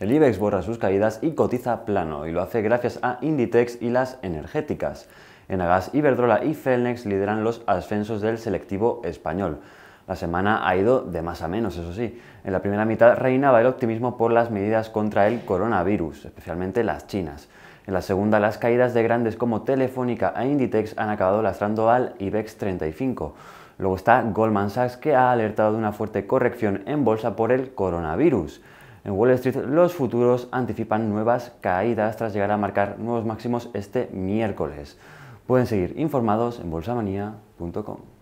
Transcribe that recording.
El IBEX borra sus caídas y cotiza plano, y lo hace gracias a Inditex y las energéticas. Enagas, Iberdrola y Felnex lideran los ascensos del selectivo español. La semana ha ido de más a menos, eso sí. En la primera mitad reinaba el optimismo por las medidas contra el coronavirus, especialmente las chinas. En la segunda, las caídas de grandes como Telefónica e Inditex han acabado lastrando al IBEX 35. Luego está Goldman Sachs, que ha alertado de una fuerte corrección en bolsa por el coronavirus. En Wall Street los futuros anticipan nuevas caídas tras llegar a marcar nuevos máximos este miércoles. Pueden seguir informados en bolsamanía.com.